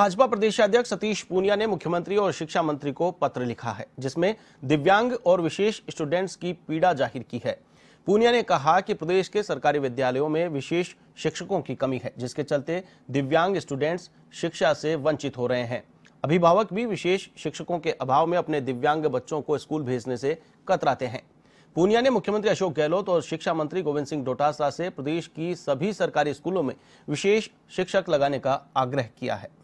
भाजपा प्रदेश अध्यक्ष सतीश पूनिया ने मुख्यमंत्री और शिक्षा मंत्री को पत्र लिखा है जिसमें दिव्यांग और विशेष स्टूडेंट्स की पीड़ा जाहिर की है पूनिया ने कहा कि प्रदेश के सरकारी विद्यालयों में विशेष शिक्षकों की कमी है जिसके चलते दिव्यांग स्टूडेंट्स शिक्षा से वंचित हो रहे हैं अभिभावक भी विशेष शिक्षकों के अभाव में अपने दिव्यांग बच्चों को स्कूल भेजने से कतराते हैं पूनिया ने मुख्यमंत्री अशोक गहलोत और शिक्षा मंत्री गोविंद सिंह डोटासरा से प्रदेश की सभी सरकारी स्कूलों में विशेष शिक्षक लगाने का आग्रह किया है